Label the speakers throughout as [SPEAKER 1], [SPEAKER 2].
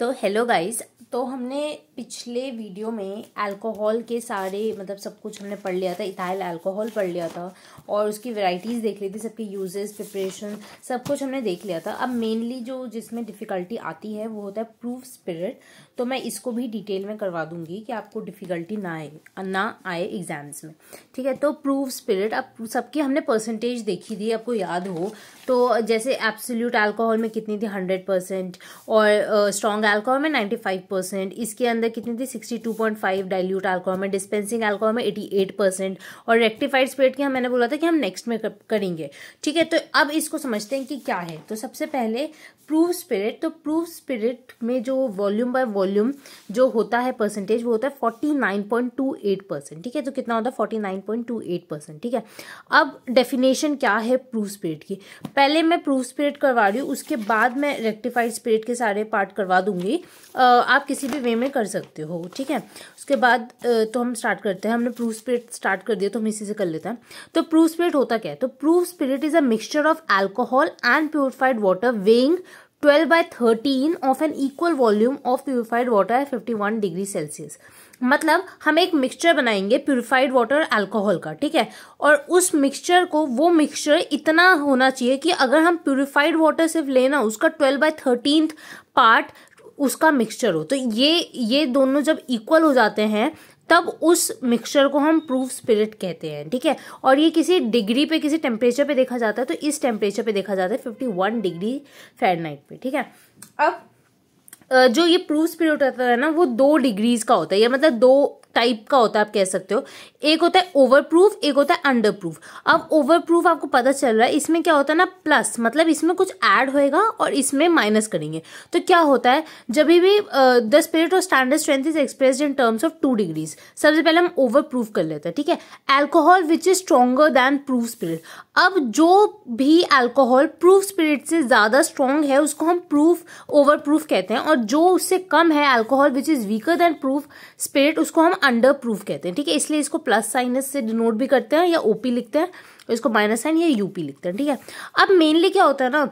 [SPEAKER 1] तो hello guys तो हमने पिछले वीडियो में अल्कोहल के सारे मतलब सब कुछ हमने पढ़ लिया था इथाइल अल्कोहल पढ़ लिया था और उसकी वैरायटीज़ देख ली थी सबके यूजेस प्रिपरेशन सब कुछ हमने देख लिया था अब मेनली जो जिसमें डिफ़िकल्टी आती है वो होता है प्रूफ स्पिरिट तो मैं इसको भी डिटेल में करवा दूंगी कि आपको डिफ़िकल्टी ना आए ना आए एग्ज़ाम्स में ठीक है तो प्रूफ स्पिरिट अब सबकी हमने परसेंटेज देखी थी आपको याद हो तो जैसे एब्सोल्यूट अल्कोहल में कितनी थी हंड्रेड परसेंट और स्ट्रॉन्ग एल्कोहल में नाइन्टी फाइव परसेंट इसके अंदर कितनी थी sixty two point five dilute alcohol में डिस्पेंसिंग एल्कोहल में एटी एट परसेंट और रेक्टिफाइड स्प्रेड की हम मैंने बोला था कि हम नेक्स्ट में करेंगे ठीक है तो अब इसको समझते हैं कि क्या है तो सबसे पहले प्रूफ स्पिरिट तो प्रूफ स्पिरिट में जो वॉल्यूम बाय वॉल्यूम जो होता है परसेंटेज वो होता है forty nine point two eight percent ठीक है तो कितना होता है forty nine point two eight percent ठीक है अब डेफिनेशन क्या है प्रूफ स्पिरिट की पहले मैं प्रूफ स्पिरिट करवा रही हूँ उसके बाद मैं रेक्टिफाइड स्पिरिट के सारे पार्ट करवा दूंगी आप किसी भी वे में कर सकते हो ठीक है उसके बाद तो हम स्टार्ट करते हैं हमने प्रूफ स्पिरिट स्टार्ट कर दिया तो हम इसी से कर लेते हैं तो प्रूफ स्पिरिट होता क्या है तो proof spirit is a mixture of alcohol and purified water weighing 12 by 13 of an equal volume of purified water है 51 डिग्री सेल्सियस मतलब हम एक मिक्सचर बनाएंगे प्योरिफाइड वाटर अल्कोहल का ठीक है और उस मिक्सचर को वो मिक्सचर इतना होना चाहिए कि अगर हम प्योरिफाइड वाटर सिर्फ लेना उसका 12 बाय थर्टीन पार्ट उसका मिक्सचर हो तो ये ये दोनों जब इक्वल हो जाते हैं तब उस मिक्सचर को हम प्रूफ स्पिरिट कहते हैं ठीक है और ये किसी डिग्री पे किसी टेम्परेचर पे देखा जाता है तो इस टेम्परेचर पे देखा जाता है फिफ्टी वन डिग्री फेरनाइट पे ठीक है अब जो ये प्रूफ स्पिरिट होता है ना वो दो डिग्रीज का होता है या मतलब दो टाइप का होता है आप कह सकते हो एक होता है ओवर प्रूफ एक होता है अंडर प्रूफ अब ओवर प्रूफ आपको पता चल रहा है इसमें क्या होता है ना प्लस मतलब इसमें कुछ ऐड होएगा और इसमें माइनस करेंगे तो क्या होता है जब भी the spirit of standard strength is express in terms of two degrees सबसे पहले हम ओवर प्रूफ कर लेते हैं ठीक है alcohol which is stronger than proof spirit अब जो भी अल्कोहल प्रूफ स्पिरिट से ज़्यादा स्ट्रॉन्ग है उसको हम प्रूफ ओवर प्रूफ कहते हैं और जो उससे कम है alcohol which is weaker than proof spirit उसको हम अंडर प्रूफ कहते हैं ठीक है इसलिए इसको प्लस साइनस से डिनोट भी करते हैं या ओपी लिखते हैं इसको माइनस साइन या यूपी लिखते हैं ठीक है अब मेनली क्या होता है ना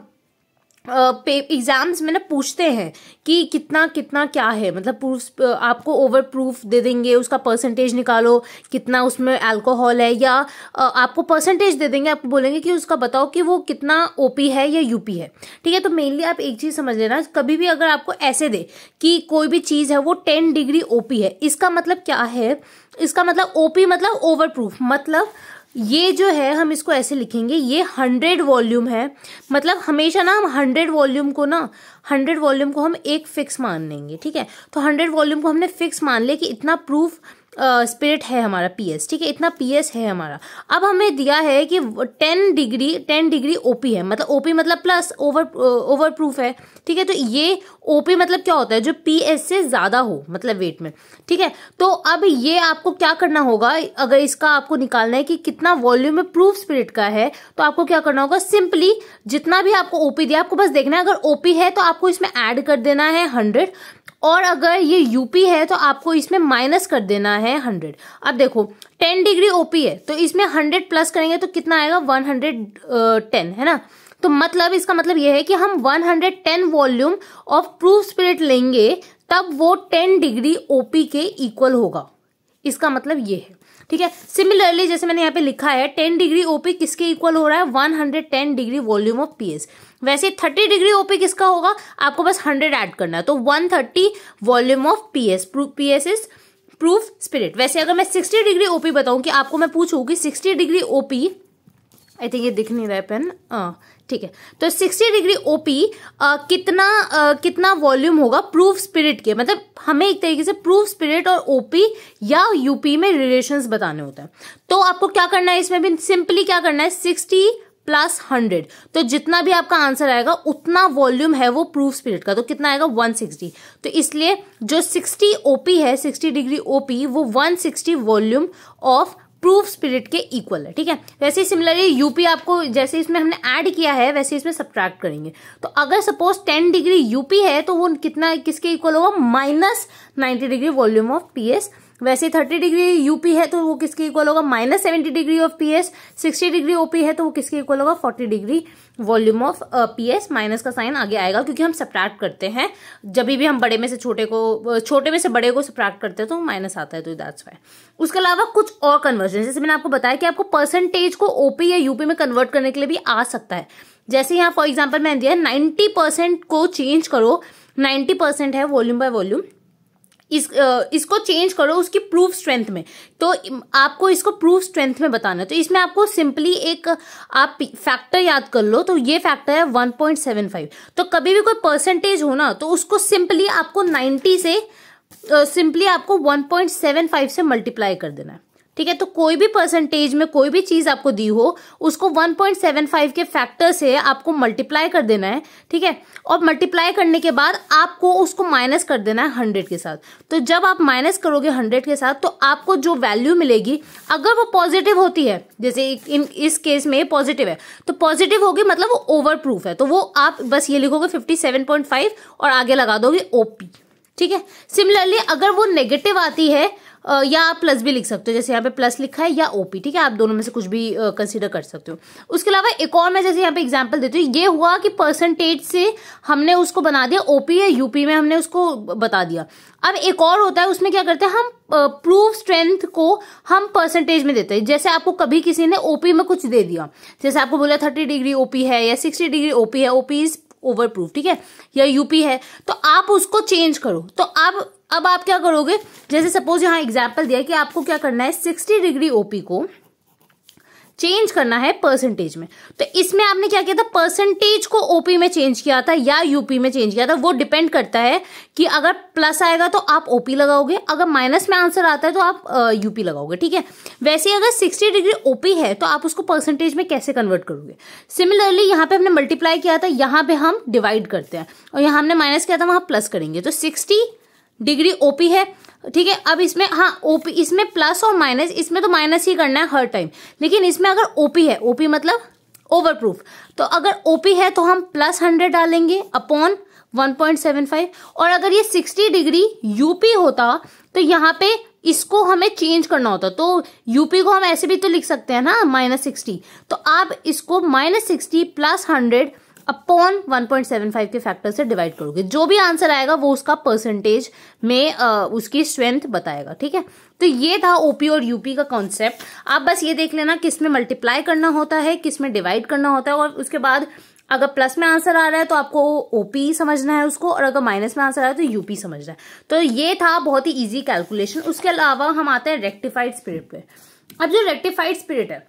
[SPEAKER 1] पे एग्ज़ाम्स में ना पूछते हैं कि कितना कितना क्या है मतलब प्रूफ आपको ओवर प्रूफ दे देंगे उसका परसेंटेज निकालो कितना उसमें अल्कोहल है या आपको परसेंटेज दे देंगे आपको बोलेंगे कि उसका बताओ कि वो कितना ओपी है या यूपी है ठीक है तो मेनली आप एक चीज़ समझ लेना कभी भी अगर आपको ऐसे दे कि कोई भी चीज़ है वो टेन डिग्री ओपी है इसका मतलब क्या है इसका मतलब ओपी मतलब ओवर प्रूफ मतलब ये जो है हम इसको ऐसे लिखेंगे ये हंड्रेड वॉल्यूम है मतलब हमेशा ना हम हंड्रेड वॉल्यूम को ना हंड्रेड वॉल्यूम को हम एक फिक्स मान लेंगे ठीक है तो हंड्रेड वॉल्यूम को हमने फिक्स मान लिया कि इतना प्रूफ स्पिरिट uh, है हमारा पी एस ठीक है इतना पीएस है हमारा अब हमें दिया है कि ten degree ten degree OP है मतलब ओपी मतलब प्लस ओवर ओवर प्रूफ है ठीक है तो ये ओपी मतलब क्या होता है जो पी एस से ज़्यादा हो मतलब वेट में ठीक है तो अब ये आपको क्या करना होगा अगर इसका आपको निकालना है कि कितना वॉल्यूम में प्रूफ स्पिरिट का है तो आपको क्या करना होगा सिंपली जितना भी आपको ओ पी दिया आपको बस देखना है अगर ओ है तो आपको इसमें ऐड कर देना है हंड्रेड और अगर ये यूपी है तो आपको इसमें माइनस कर देना है है हंड्रेड अब देखो टेन डिग्री ओपी है तो इसमें हंड्रेड प्लस करेंगे तो कितना आएगा वन हंड्रेड टेन है ना तो मतलब इसका मतलब यह है कि हम one hundred ten volume of proof spirit लेंगे तब वो टेन डिग्री ओपी के इक्वल होगा इसका मतलब ये है ठीक है सिमिलरली जैसे मैंने यहाँ पे लिखा है टेन डिग्री ओपी किसके इक्वल हो रहा है one hundred ten degree volume of PS वैसे थर्टी डिग्री ओपी किसका होगा आपको बस हंड्रेड ऐड करना है तो one thirty volume of PS PS is proof spirit वैसे अगर मैं सिक्सटी डिग्री ओपी बताऊं कि आपको मैं पूछूं कि sixty degree OP I think ये दिख नहीं रहा है पेन ठीक है तो सिक्सटी डिग्री ओपी कितना आ, कितना वॉल्यूम होगा प्रूफ स्पिरिट के मतलब हमें एक तरीके से प्रूफ स्पिरिट और ओपी या यूपी में रिलेशंस बताने होते हैं तो आपको क्या करना है इसमें भी सिंपली क्या करना है सिक्सटी प्लस हंड्रेड तो जितना भी आपका आंसर आएगा उतना वॉल्यूम है वो प्रूफ स्पिरिट का तो कितना आएगा वन सिक्सटी तो इसलिए जो सिक्सटी ओपी है सिक्सटी डिग्री ओपी वो one sixty volume of proof spirit के इक्वल है ठीक है वैसे ही सिमिलरली यूपी आपको जैसे इसमें हमने ऐड किया है वैसे इसमें सब्ट्रैक्ट करेंगे तो अगर सपोज टेन डिग्री यूपी है तो वो कितना किसके इक्वल होगा minus ninety degree volume of P S वैसे थर्टी डिग्री यूपी है तो वो किसके इक्वल होगा minus seventy degree of P S sixty degree OP है तो वो किसके इक्वल होगा forty degree volume of P S minus का साइन आगे आएगा क्योंकि हम सप्रैक्ट करते हैं जब भी हम बड़े में से छोटे को uh, छोटे में से बड़े को सप्रैक्ट करते हैं तो माइनस आता है तो दैट्स वाई उसके अलावा कुछ और कन्वर्जन जैसे मैंने आपको बताया कि आपको परसेंटेज को ओपी या यूपी में कन्वर्ट करने के लिए भी आ सकता है जैसे यहाँ फॉर एग्जाम्पल मैंने दिया नाइन्टी परसेंट को चेंज करो नाइन्टी परसेंट है वॉल्यूम बाय वॉल्यूम इस इसको चेंज करो उसकी प्रूफ स्ट्रेंथ में तो आपको इसको प्रूफ स्ट्रेंथ में बताना है तो इसमें आपको सिंपली एक आप फैक्टर याद कर लो तो ये फैक्टर है 1.75 तो कभी भी कोई परसेंटेज हो ना तो उसको सिंपली आपको 90 से सिंपली आपको 1.75 से मल्टीप्लाई कर देना है ठीक है तो कोई भी परसेंटेज में कोई भी चीज़ आपको दी हो उसको 1.75 के फैक्टर से आपको मल्टीप्लाई कर देना है ठीक है और मल्टीप्लाई करने के बाद आपको उसको माइनस कर देना है हंड्रेड के साथ तो जब आप माइनस करोगे हंड्रेड के साथ तो आपको जो वैल्यू मिलेगी अगर वो पॉजिटिव होती है जैसे इन इस केस में पॉजिटिव है तो पॉजिटिव होगी मतलब वो ओवर प्रूफ है तो वो आप बस ये लिखोगे फिफ्टी सेवन पॉइंट फाइव और आगे लगा दोगे ओपी ठीक है सिमिलरली अगर वो नेगेटिव आती है या आप प्लस भी लिख सकते हो जैसे यहाँ पे प्लस लिखा है या ओपी ठीक है आप दोनों में से कुछ भी कंसिडर कर सकते हो उसके अलावा एक और मैं जैसे यहाँ पे एग्जाम्पल देती हूँ ये हुआ कि परसेंटेज से हमने उसको बना दिया ओपी या यूपी में हमने उसको बता दिया अब एक और होता है उसमें क्या करते हैं हम प्रूफ स्ट्रेंथ को हम परसेंटेज में देते हैं जैसे आपको कभी किसी ने ओपी में कुछ दे दिया जैसे आपको बोला थर्टी डिग्री ओपी है या सिक्सटी डिग्री ओपी है ओपी इज ओवर प्रूफ ठीक है या यूपी है तो आप उसको चेंज करो तो आप अब आप क्या करोगे जैसे सपोज यहाँ एग्जाम्पल दिया कि आपको क्या करना है सिक्सटी डिग्री ओपी को चेंज करना है परसेंटेज में तो इसमें आपने क्या किया था परसेंटेज को ओपी में चेंज किया था या यूपी में चेंज किया था वो डिपेंड करता है कि अगर प्लस आएगा तो आप ओपी लगाओगे अगर माइनस में आंसर आता है तो आप यूपी लगाओगे ठीक है वैसे अगर 60 डिग्री ओपी है तो आप उसको परसेंटेज में कैसे कन्वर्ट करोगे सिमिलरली यहाँ पे हमने मल्टीप्लाई किया था यहाँ पे हम डिवाइड करते हैं और यहाँ हमने माइनस किया था वहां प्लस करेंगे तो सिक्सटी डिग्री ओपी है ठीक है अब इसमें हाँ ओपी इसमें प्लस और माइनस इसमें तो माइनस ही करना है हर टाइम लेकिन इसमें अगर ओपी है ओपी मतलब ओवर प्रूफ तो अगर ओपी है तो हम प्लस हंड्रेड डालेंगे अपॉन 1.75 और अगर ये 60 डिग्री यूपी होता तो यहाँ पे इसको हमें चेंज करना होता तो यूपी को हम ऐसे भी तो लिख सकते हैं ना माइनस सिक्सटी तो आप इसको minus sixty plus hundred upon 1.75 के फैक्टर से डिवाइड करोगे जो भी आंसर आएगा वो उसका परसेंटेज में आ, उसकी स्ट्रेंथ बताएगा ठीक है तो ये था ओपी और यूपी का कॉन्सेप्ट आप बस ये देख लेना किस में मल्टीप्लाई करना होता है किस में डिवाइड करना होता है और उसके बाद अगर प्लस में आंसर आ रहा है तो आपको ओपी समझना है उसको और अगर माइनस में आंसर आ रहा है तो यूपी समझना है तो ये था बहुत ही इजी कैलकुलेशन उसके अलावा हम आते हैं रेक्टिफाइड स्पिरिट पे अब जो रेक्टिफाइड स्पिरिट है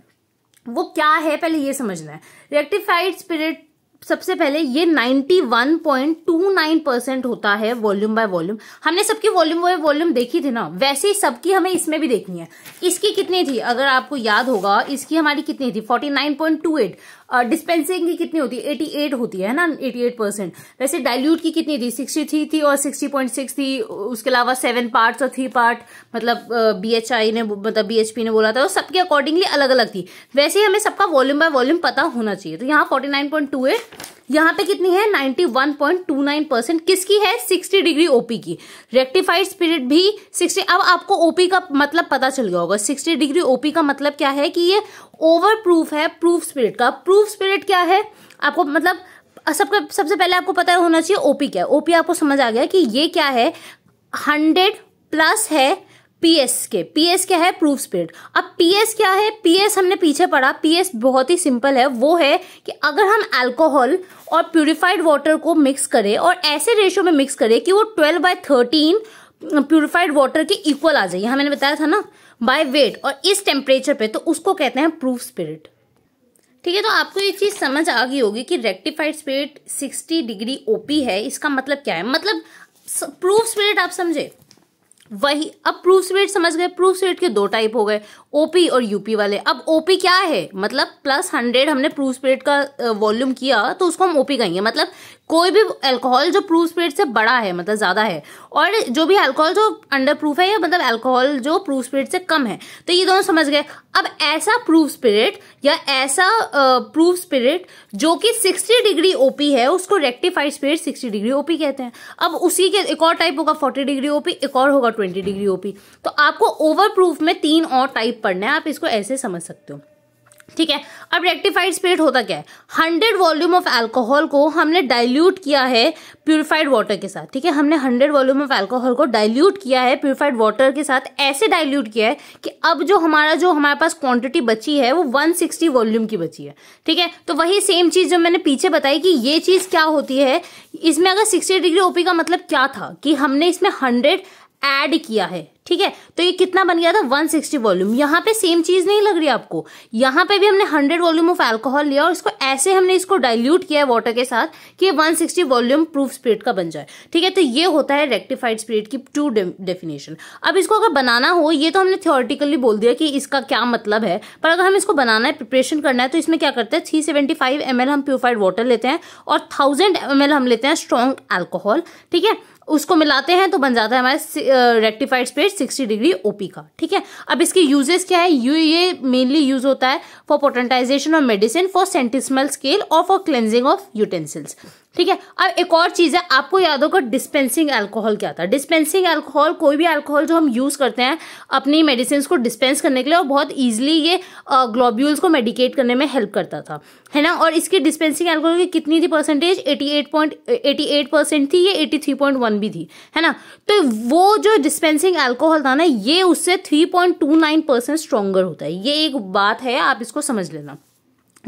[SPEAKER 1] वो क्या है पहले ये समझना है रेक्टिफाइड स्पिरिट सबसे पहले ये 91.29 परसेंट होता है वॉल्यूम बाय वॉल्यूम हमने सबकी वॉल्यूम बाय वॉल्यूम देखी थी ना वैसे ही सबकी हमें इसमें भी देखनी है इसकी कितनी थी अगर आपको याद होगा इसकी हमारी कितनी थी 49.28 डिस्पेंसिंग की कितनी होती है एटी एट होती है ना एटी एट परसेंट वैसे डाइल्यूट की कितनी थी सिक्सटी थ्री थी और सिक्सटी पॉइंट सिक्स थी उसके अलावा सेवन पार्ट और थ्री पार्ट मतलब बी एच आई ने मतलब बी एच पी ने बोला था और सबके अकॉर्डिंगली अलग अलग थी वैसे ही हमें सबका वॉल्यूम बाय वॉल्यूम पता होना चाहिए तो यहाँ forty nine point two eight यहाँ पे कितनी है 91.29 परसेंट किसकी है 60 डिग्री ओपी की रेक्टिफाइड स्पिरिट भी 60 अब आपको ओपी का मतलब पता चल गया होगा 60 डिग्री ओपी का मतलब क्या है कि ये ओवर प्रूफ है प्रूफ स्पिरिट का प्रूफ स्पिरिट क्या है आपको मतलब सबका सबसे पहले आपको पता होना चाहिए ओपी क्या है ओपी आपको समझ आ गया कि ये क्या है हंड्रेड प्लस है पीएस के पीएस क्या है प्रूफ स्पिरिट अब पीएस क्या है पीएस हमने पीछे पढ़ा पीएस बहुत ही सिंपल है वो है कि अगर हम अल्कोहल और प्यूरिफाइड वाटर को मिक्स करें और ऐसे रेशो में मिक्स करें कि वो twelve by thirteen purified water के इक्वल आ जाए यहां मैंने बताया था ना बाय वेट और इस टेम्परेचर पे तो उसको कहते हैं प्रूफ स्पिरिट ठीक है तो आपको ये चीज समझ आ गई होगी कि रेक्टिफाइड स्पिरिट 60 डिग्री ओपी है इसका मतलब क्या है मतलब प्रूफ स्पिरिट आप समझे वही अब प्रूफ रेट समझ गए प्रूफ रेट के दो टाइप हो गए ओपी और यूपी वाले अब ओपी क्या है मतलब प्लस हंड्रेड हमने प्रूफ स्पिरिट का वॉल्यूम किया तो उसको हम ओपी कहेंगे मतलब कोई भी अल्कोहल जो प्रूफ स्पिरिट से बड़ा है मतलब ज़्यादा है और जो भी अल्कोहल जो अंडर प्रूफ है या मतलब अल्कोहल जो प्रूफ स्पिरिट से कम है तो ये दोनों समझ गए अब ऐसा प्रूफ स्पिरिट या ऐसा प्रूफ स्पिरिट जो कि सिक्सटी डिग्री ओपी है उसको rectified spirit sixty degree OP कहते हैं अब उसी के एक और टाइप होगा फोर्टी डिग्री ओपी एक और होगा ट्वेंटी डिग्री ओपी तो आपको ओवर प्रूफ में तीन और टाइप पढ़ना है आप इसको ऐसे समझ सकते हो ठीक है अब रेक्टिफाइड स्पिरिट होता क्या है हंड्रेड वॉल्यूम ऑफ अल्कोहल को हमने डाइल्यूट किया है प्योरीफाइड वाटर के साथ ठीक है हमने हंड्रेड वॉल्यूम ऑफ अल्कोहल को डाइल्यूट किया है प्योरीफाइड वाटर के साथ ऐसे डाइल्यूट किया है कि अब जो हमारा जो हमारे पास क्वांटिटी बची है वो वन सिक्सटी वॉल्यूम की बची है ठीक है तो वही सेम चीज़ जो मैंने पीछे बताई कि ये चीज़ क्या होती है इसमें अगर सिक्सटी डिग्री ओपी का मतलब क्या था कि हमने इसमें हंड्रेड ऐड किया है ठीक है तो ये कितना बन गया था 160 वॉल्यूम यहाँ पे सेम चीज नहीं लग रही आपको यहाँ पे भी हमने 100 वॉल्यूम ऑफ अल्कोहल लिया और इसको ऐसे हमने इसको डाइल्यूट किया है वाटर के साथ कि 160 वॉल्यूम प्रूफ स्पिरिट का बन जाए ठीक है तो ये होता है रेक्टिफाइड स्पिरिट की टू डेफिनेशन अब इसको अगर बनाना हो ये तो हमने थियोरटिकली बोल दिया कि इसका क्या मतलब है पर अगर हम इसको बनाना है प्रिपरेशन करना है तो इसमें क्या करते हैं थ्री सेवेंटी हम प्योरिफाइड वाटर लेते हैं और थाउजेंड एम हम लेते हैं स्ट्रॉन्ग एल्कोहल ठीक है उसको मिलाते हैं तो बन जाता है हमारे rectified spirit sixty degree OP का ठीक है अब इसके यूजेस क्या है यू ये मेनली यूज होता है for potentization of medicine for centesimal scale और फॉर क्लेंजिंग ऑफ यूटेंसिल्स ठीक है अब एक और चीज़ है आपको याद होगा डिस्पेंसिंग अल्कोहल क्या था डिस्पेंसिंग अल्कोहल कोई भी अल्कोहल जो हम यूज़ करते हैं अपनी मेडिसिन को डिस्पेंस करने के लिए और बहुत ईजिली ये ग्लोब्यूल्स को मेडिकेट करने में हेल्प करता था है ना और इसकी डिस्पेंसिंग अल्कोहल की कितनी थी percentage eighty eight point eighty eight percent थी ये एटी थ्री पॉइंट वन भी थी है ना तो वो जो डिस्पेंसिंग अल्कोहल था ना ये उससे three point two nine percent stronger होता है ये एक बात है आप इसको समझ लेना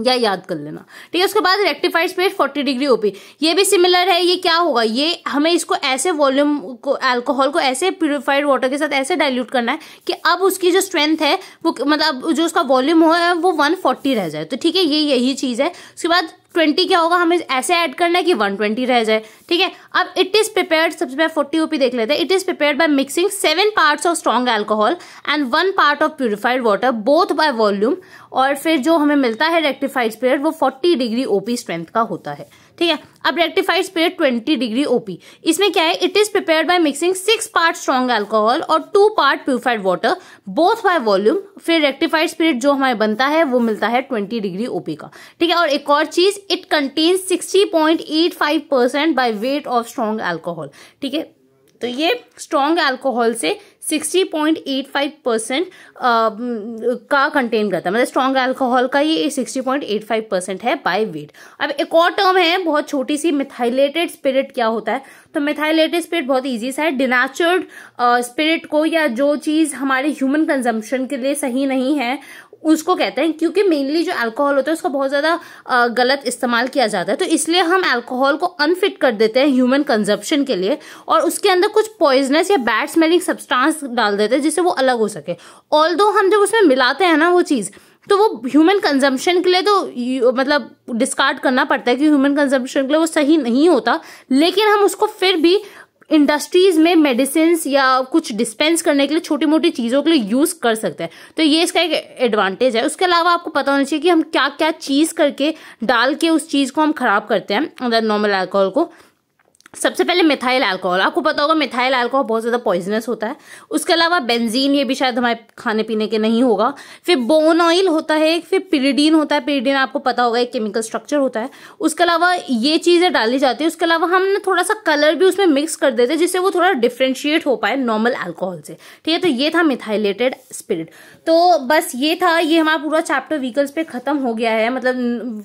[SPEAKER 1] या याद कर लेना ठीक है उसके बाद रेक्टिफाइड स्पेस 40 डिग्री ओपी ये भी सिमिलर है ये क्या होगा ये हमें इसको ऐसे वॉल्यूम को अल्कोहल को ऐसे प्योरीफाइड वाटर के साथ ऐसे डाइल्यूट करना है कि अब उसकी जो स्ट्रेंथ है वो मतलब जो उसका वॉल्यूम हो वो 140 रह जाए तो ठीक है ये यही चीज़ है उसके बाद ट्वेंटी क्या होगा हमें ऐसे ऐड करना है कि वन ट्वेंटी रह जाए ठीक है अब इट इज़ प्रिपेयर्ड सबसे पहले फोर्टी ओपी देख लेते हैं it is prepared by mixing seven parts of strong alcohol and one part of purified water both by volume और फिर जो हमें मिलता है रेक्टिफाइड स्पेयर वो फोर्टी डिग्री ओपी स्ट्रेंथ का होता है ठीक है अब rectified spirit twenty degree OP इसमें क्या है it is prepare by mixing six part strong alcohol और two part purified water both by volume फिर रेक्टिफाइड स्पिरिट जो हमारे बनता है वो मिलता है ट्वेंटी डिग्री ओपी का ठीक है और एक और चीज it contain sixty point eight five percent by weight of strong alcohol ठीक है तो ये स्ट्रॉन्ग एल्कोहल से 60.85 परसेंट uh, का कंटेन करता है मतलब स्ट्रॉन्ग अल्कोहल का ये 60.85 परसेंट है बाय वेट अब एक और टर्म है बहुत छोटी सी मिथाइलेटेड स्पिरिट क्या होता है तो मिथाइलेटेड स्पिरिट बहुत ईजी सा है डिनेचर्ड स्पिरिट uh, को या जो चीज़ हमारे ह्यूमन कंजम्पशन के लिए सही नहीं है उसको कहते हैं क्योंकि मेनली जो अल्कोहल होता है उसका बहुत ज़्यादा गलत इस्तेमाल किया जाता है तो इसलिए हम अल्कोहल को अनफिट कर देते हैं ह्यूमन कंजप्शन के लिए और उसके अंदर कुछ पॉइजनस या बैड स्मेलिंग सब्सटेंस डाल देते हैं जिससे वो अलग हो सके ऑल हम जब उसमें मिलाते हैं ना वो चीज़ तो वो ह्यूमन कंजम्पशन के लिए तो मतलब डिस्कार्ड करना पड़ता है कि ह्यूमन कंजम्पशन के लिए वो सही नहीं होता लेकिन हम उसको फिर भी इंडस्ट्रीज में मेडिसिन या कुछ डिस्पेंस करने के लिए छोटी मोटी चीज़ों के लिए यूज़ कर सकते हैं तो ये इसका एक एडवांटेज है उसके अलावा आपको पता होना चाहिए कि हम क्या क्या चीज़ करके डाल के उस चीज़ को हम खराब करते हैं नॉर्मल अल्कोहल को सबसे पहले मिथाइल अल्कोहल आपको पता होगा मिथाइल अल्कोहल बहुत ज़्यादा पॉइजनस होता है उसके अलावा बेंजीन ये भी शायद हमारे खाने पीने के नहीं होगा फिर बोन ऑयल होता है फिर पिरीडीन होता है पिरीडीन आपको पता होगा एक केमिकल स्ट्रक्चर होता है उसके अलावा ये चीज़ें डाली जाती है उसके अलावा हम थोड़ा सा कलर भी उसमें मिक्स कर देते हैं जिससे वो थोड़ा डिफ्रेंशिएट हो पाए नॉर्मल एल्कोहल से ठीक है तो ये था मिथाइलेटेड स्पिरिट तो बस ये था ये हमारा पूरा चैप्टर व्हीकल्स पर ख़त्म हो गया है मतलब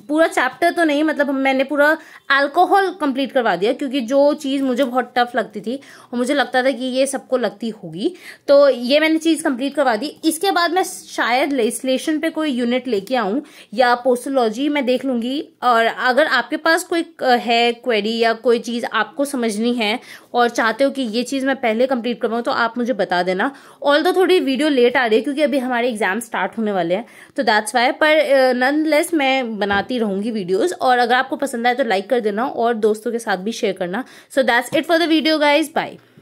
[SPEAKER 1] पूरा चैप्टर तो नहीं मतलब मैंने पूरा एल्कोहल कंप्लीट करवा दिया क्योंकि जो चीज़ मुझे बहुत टफ लगती थी और मुझे लगता था कि ये सबको लगती होगी तो ये मैंने चीज़ कंप्लीट करवा दी इसके बाद मैं शायद लेसलेशन पे कोई यूनिट लेके आऊँ या पोस्टोलॉजी मैं देख लूँगी और अगर आपके पास कोई है क्वेरी या कोई चीज़ आपको समझनी है और चाहते हो कि ये चीज़ मैं पहले कंप्लीट करवाऊँ तो आप मुझे बता देना ऑल थोड़ी वीडियो लेट आ रही है क्योंकि अभी हमारे एग्जाम स्टार्ट होने वाले हैं तो दैट्स वाई पर नन लेस मैं बनाती रहूँगी वीडियोज़ और अगर आपको पसंद आए तो लाइक कर देना और दोस्तों के साथ भी शेयर करना so that's it for the video guys bye